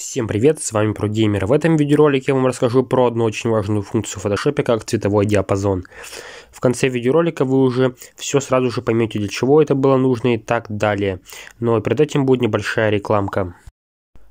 Всем привет, с вами ProGamer. В этом видеоролике я вам расскажу про одну очень важную функцию в Photoshop, как цветовой диапазон. В конце видеоролика вы уже все сразу же поймете, для чего это было нужно и так далее. Но перед этим будет небольшая рекламка.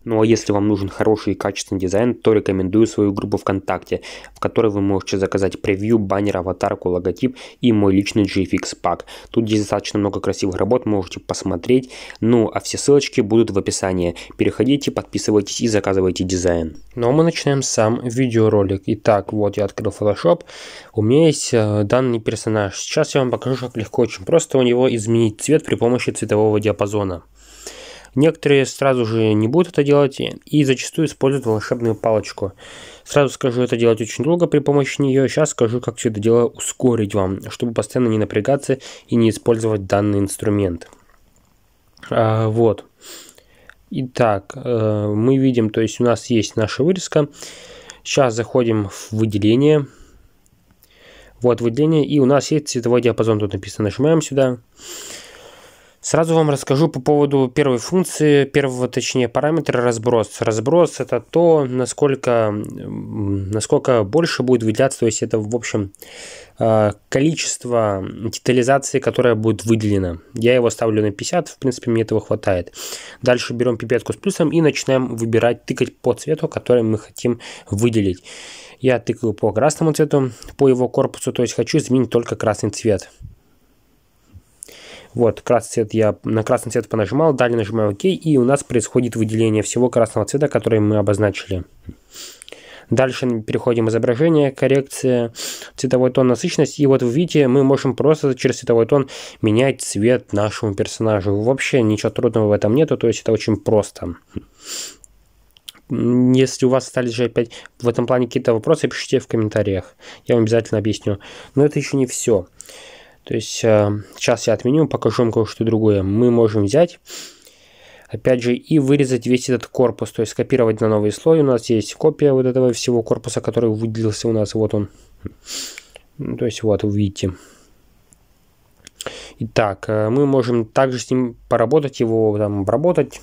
Ну а если вам нужен хороший и качественный дизайн, то рекомендую свою группу ВКонтакте, в которой вы можете заказать превью, баннер, аватарку, логотип и мой личный GFX пак. Тут есть достаточно много красивых работ, можете посмотреть. Ну а все ссылочки будут в описании. Переходите, подписывайтесь и заказывайте дизайн. Ну а мы начинаем сам видеоролик. Итак, вот я открыл Photoshop. У меня есть э, данный персонаж. Сейчас я вам покажу, как легко, очень просто у него изменить цвет при помощи цветового диапазона. Некоторые сразу же не будут это делать и зачастую используют волшебную палочку. Сразу скажу, это делать очень долго при помощи нее. Сейчас скажу, как все это дело ускорить вам, чтобы постоянно не напрягаться и не использовать данный инструмент. А, вот. Итак, э, мы видим, то есть у нас есть наша вырезка. Сейчас заходим в выделение. Вот выделение, и у нас есть цветовой диапазон, тут написано, нажимаем сюда. Сюда. Сразу вам расскажу по поводу первой функции, первого, точнее, параметра разброс. Разброс – это то, насколько, насколько больше будет выделяться, то есть это, в общем, э, количество детализации, которое будет выделено. Я его ставлю на 50, в принципе, мне этого хватает. Дальше берем пипетку с плюсом и начинаем выбирать, тыкать по цвету, который мы хотим выделить. Я тыкаю по красному цвету, по его корпусу, то есть хочу изменить только красный цвет. Вот, красный цвет я на красный цвет понажимал, далее нажимаю ОК, и у нас происходит выделение всего красного цвета, который мы обозначили. Дальше переходим изображение, коррекция, цветовой тон, насыщенность. И вот вы видите, мы можем просто через цветовой тон менять цвет нашему персонажу. Вообще ничего трудного в этом нету, то есть это очень просто. Если у вас остались же опять в этом плане какие-то вопросы, пишите в комментариях. Я вам обязательно объясню. Но это еще не все. То есть э, сейчас я отменю, покажу вам кое-что другое. Мы можем взять, опять же, и вырезать весь этот корпус, то есть скопировать на новый слой. У нас есть копия вот этого всего корпуса, который выделился у нас, вот он. Ну, то есть вот, вы видите. Итак, э, мы можем также с ним поработать, его там обработать,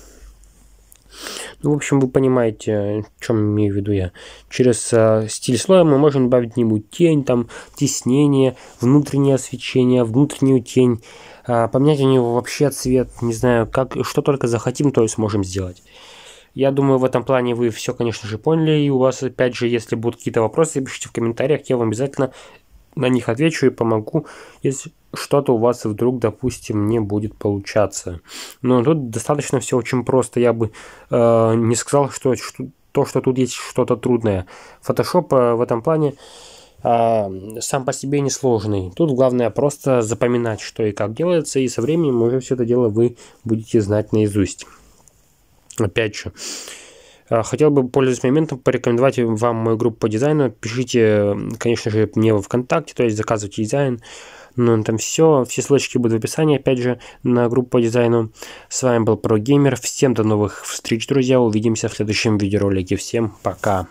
ну, в общем, вы понимаете, в чем имею в виду я. Через э, стиль слоя мы можем добавить нему тень, там, теснение, внутреннее освещение, внутреннюю тень. Э, поменять у него вообще цвет, не знаю, как, что только захотим, то и сможем сделать. Я думаю, в этом плане вы все, конечно же, поняли. И у вас, опять же, если будут какие-то вопросы, пишите в комментариях, я вам обязательно на них отвечу и помогу, если, что-то у вас вдруг, допустим, не будет получаться. Но тут достаточно все очень просто. Я бы э, не сказал, что, что то, что тут есть что-то трудное. Photoshop э, в этом плане э, сам по себе несложный. Тут главное просто запоминать, что и как делается, и со временем уже все это дело вы будете знать наизусть. Опять же, э, Хотел бы, пользуясь моментом, порекомендовать вам мою группу по дизайну. Пишите, э, конечно же, мне во ВКонтакте, то есть заказывайте дизайн. Ну, там все, все ссылочки будут в описании, опять же, на группу по дизайну. С вами был ProGamer, всем до новых встреч, друзья, увидимся в следующем видеоролике, всем пока!